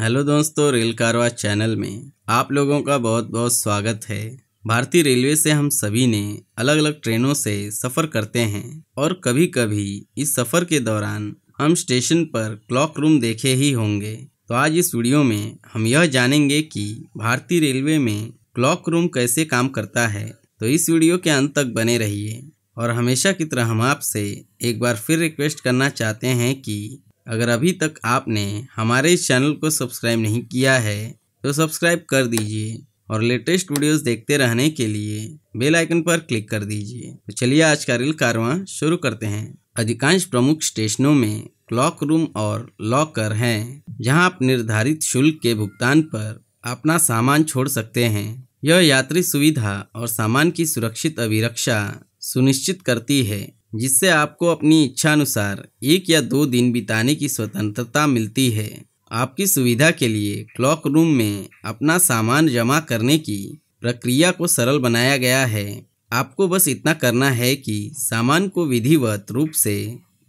hello दोस्तों rail कारवा channel में आप लोगों का बहुत बहुत स्वागत है भारतीय रेलवे से हम सभी ने अलग अलग ट्रेनों से सफ़र करते हैं और कभी कभी इस सफ़र के दौरान हम स्टेशन पर क्लॉक रूम देखे ही होंगे तो आज इस वीडियो में हम यह जानेंगे कि भारतीय रेलवे में क्लॉक रूम कैसे काम करता है तो इस वीडियो के अंत तक बने रहिए और हमेशा की तरह हम आपसे एक बार फिर रिक्वेस्ट करना चाहते हैं कि अगर अभी तक आपने हमारे इस चैनल को सब्सक्राइब नहीं किया है तो सब्सक्राइब कर दीजिए और लेटेस्ट वीडियोस देखते रहने के लिए बेल आइकन पर क्लिक कर दीजिए तो चलिए आज का रेल कारवा शुरू करते हैं अधिकांश प्रमुख स्टेशनों में क्लॉक रूम और लॉकर हैं जहां आप निर्धारित शुल्क के भुगतान पर अपना सामान छोड़ सकते हैं यह यात्री सुविधा और सामान की सुरक्षित अभिरक्षा सुनिश्चित करती है जिससे आपको अपनी इच्छा अनुसार एक या दो दिन बिताने की स्वतंत्रता मिलती है आपकी सुविधा के लिए क्लॉक रूम में अपना सामान जमा करने की प्रक्रिया को सरल बनाया गया है आपको बस इतना करना है कि सामान को विधिवत रूप से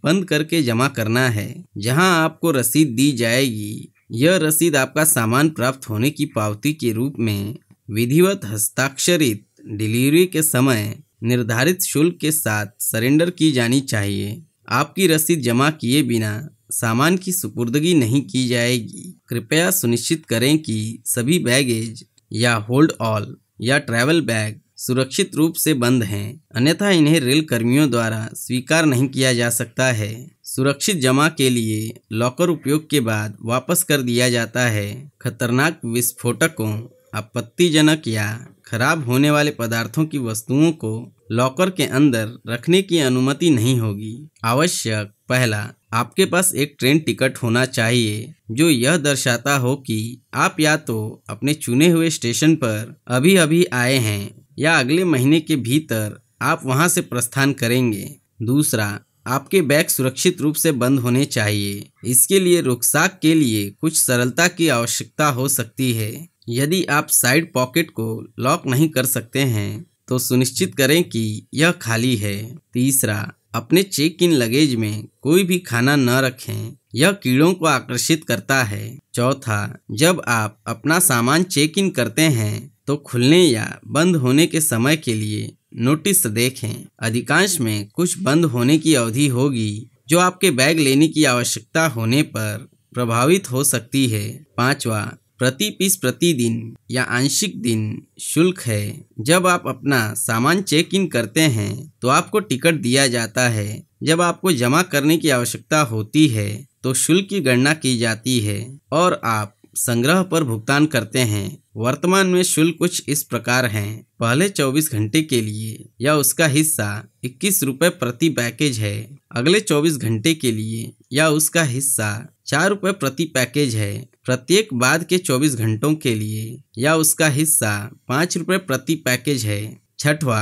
बंद करके जमा करना है जहां आपको रसीद दी जाएगी यह रसीद आपका सामान प्राप्त होने की पावती के रूप में विधिवत हस्ताक्षरित डिलीवरी के समय निर्धारित शुल्क के साथ सरेंडर की जानी चाहिए आपकी रसीद जमा किए बिना सामान की सुपुर्दगी नहीं की जाएगी कृपया सुनिश्चित करें कि सभी बैगेज या होल्ड ऑल या ट्रैवल बैग सुरक्षित रूप से बंद हैं अन्यथा इन्हें रेल कर्मियों द्वारा स्वीकार नहीं किया जा सकता है सुरक्षित जमा के लिए लॉकर उपयोग के बाद वापस कर दिया जाता है खतरनाक विस्फोटकों आपत्तिजनक या खराब होने वाले पदार्थों की वस्तुओं को लॉकर के अंदर रखने की अनुमति नहीं होगी आवश्यक पहला आपके पास एक ट्रेन टिकट होना चाहिए जो यह दर्शाता हो कि आप या तो अपने चुने हुए स्टेशन पर अभी अभी आए हैं या अगले महीने के भीतर आप वहां से प्रस्थान करेंगे दूसरा आपके बैग सुरक्षित रूप से बंद होने चाहिए इसके लिए रुकसाक के लिए कुछ सरलता की आवश्यकता हो सकती है यदि आप साइड पॉकेट को लॉक नहीं कर सकते हैं तो सुनिश्चित करें कि यह खाली है तीसरा अपने चेक इन लगेज में कोई भी खाना न रखें यह कीड़ों को आकर्षित करता है चौथा जब आप अपना सामान चेक इन करते हैं तो खुलने या बंद होने के समय के लिए नोटिस देखें अधिकांश में कुछ बंद होने की अवधि होगी जो आपके बैग लेने की आवश्यकता होने पर प्रभावित हो सकती है पांचवा प्रति पीस प्रतिदिन या आंशिक दिन शुल्क है जब आप अपना सामान चेक इन करते हैं तो आपको टिकट दिया जाता है जब आपको जमा करने की आवश्यकता होती है तो शुल्क की गणना की जाती है और आप संग्रह पर भुगतान करते हैं वर्तमान में शुल्क कुछ इस प्रकार हैं पहले 24 घंटे के लिए या उसका हिस्सा इक्कीस रुपए प्रति पैकेज है अगले 24 घंटे के लिए या उसका हिस्सा चार रुपये प्रति पैकेज है प्रत्येक बाद के चौबीस घंटों के लिए या उसका हिस्सा पाँच रुपये प्रति पैकेज है छठवा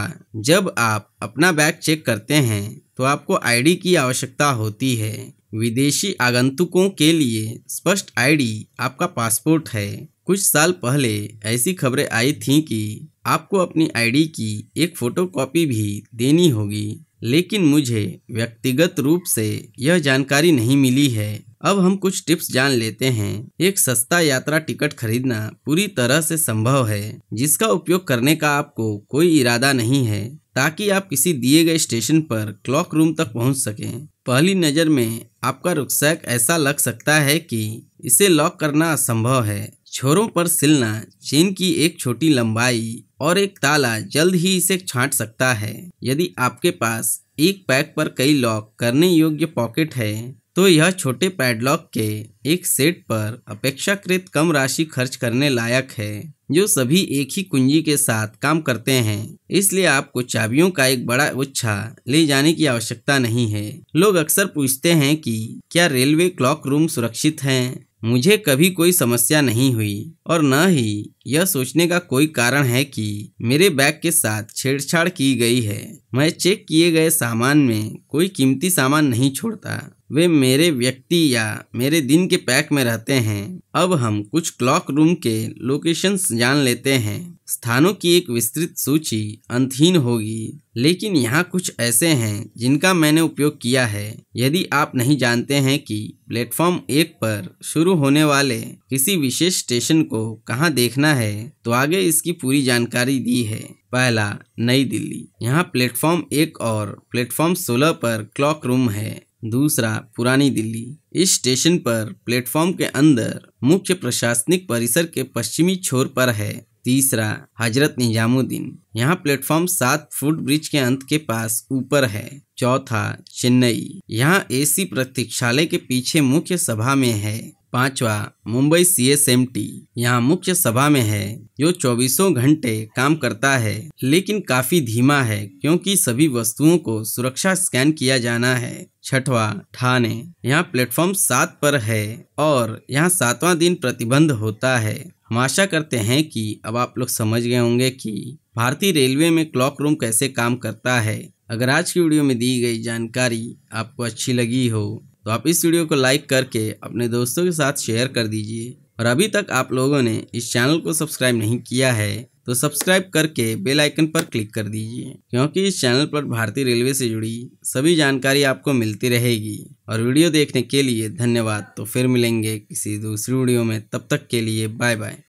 जब आप अपना बैग चेक करते हैं तो आपको आईडी की आवश्यकता होती है विदेशी आगंतुकों के लिए स्पष्ट आईडी आपका पासपोर्ट है कुछ साल पहले ऐसी खबरें आई थीं कि आपको अपनी आईडी की एक फोटोकॉपी भी देनी होगी लेकिन मुझे व्यक्तिगत रूप से यह जानकारी नहीं मिली है अब हम कुछ टिप्स जान लेते हैं एक सस्ता यात्रा टिकट खरीदना पूरी तरह से संभव है जिसका उपयोग करने का आपको कोई इरादा नहीं है ताकि आप किसी दिए गए स्टेशन पर क्लॉक रूम तक पहुंच सकें पहली नज़र में आपका रुकसैक ऐसा लग सकता है कि इसे लॉक करना असंभव है छोरों पर सिलना चेन की एक छोटी लंबाई और एक ताला जल्द ही इसे छांट सकता है यदि आपके पास एक पैक पर कई लॉक करने योग्य पॉकेट है तो यह छोटे पैडलॉक के एक सेट पर अपेक्षाकृत कम राशि खर्च करने लायक है जो सभी एक ही कुंजी के साथ काम करते हैं इसलिए आपको चाबियों का एक बड़ा उच्छा ले जाने की आवश्यकता नहीं है लोग अक्सर पूछते हैं कि क्या रेलवे क्लॉक रूम सुरक्षित हैं मुझे कभी कोई समस्या नहीं हुई और न ही यह सोचने का कोई कारण है कि मेरे बैग के साथ छेड़छाड़ की गई है मैं चेक किए गए सामान में कोई कीमती सामान नहीं छोड़ता वे मेरे व्यक्ति या मेरे दिन के पैक में रहते हैं अब हम कुछ क्लॉक रूम के लोकेशन जान लेते हैं स्थानों की एक विस्तृत सूची अंतहीन होगी लेकिन यहाँ कुछ ऐसे हैं जिनका मैंने उपयोग किया है यदि आप नहीं जानते हैं कि प्लेटफॉर्म एक पर शुरू होने वाले किसी विशेष स्टेशन को कहाँ देखना है तो आगे इसकी पूरी जानकारी दी है पहला नई दिल्ली यहाँ प्लेटफॉर्म एक और प्लेटफॉर्म सोलह पर क्लॉक रूम है दूसरा पुरानी दिल्ली इस स्टेशन पर प्लेटफॉर्म के अंदर मुख्य प्रशासनिक परिसर के पश्चिमी छोर पर है तीसरा हजरत निजामुद्दीन यहाँ प्लेटफॉर्म सात फुट ब्रिज के अंत के पास ऊपर है चौथा चेन्नई यहाँ एसी प्रतीक्षालय के पीछे मुख्य सभा में है पांचवा Mumbai C S M T यहाँ मुख्य सभा में है जो चौबीसों घंटे काम करता है लेकिन काफी धीमा है क्योंकि सभी वस्तुओं को सुरक्षा स्कैन किया जाना है छठवा ठाणे यहाँ प्लेटफॉर्म सात पर है और यहाँ सातवां दिन प्रतिबंध होता है हम आशा करते हैं कि अब आप लोग समझ गए होंगे कि भारतीय रेलवे में क्लॉक रूम कैसे काम करता है अगर आज की वीडियो में दी गई जानकारी आपको अच्छी लगी हो तो आप इस वीडियो को लाइक करके अपने दोस्तों के साथ शेयर कर दीजिए और अभी तक आप लोगों ने इस चैनल को सब्सक्राइब नहीं किया है तो सब्सक्राइब करके बेल आइकन पर क्लिक कर दीजिए क्योंकि इस चैनल पर भारतीय रेलवे से जुड़ी सभी जानकारी आपको मिलती रहेगी और वीडियो देखने के लिए धन्यवाद तो फिर मिलेंगे किसी दूसरी वीडियो में तब तक के लिए बाय बाय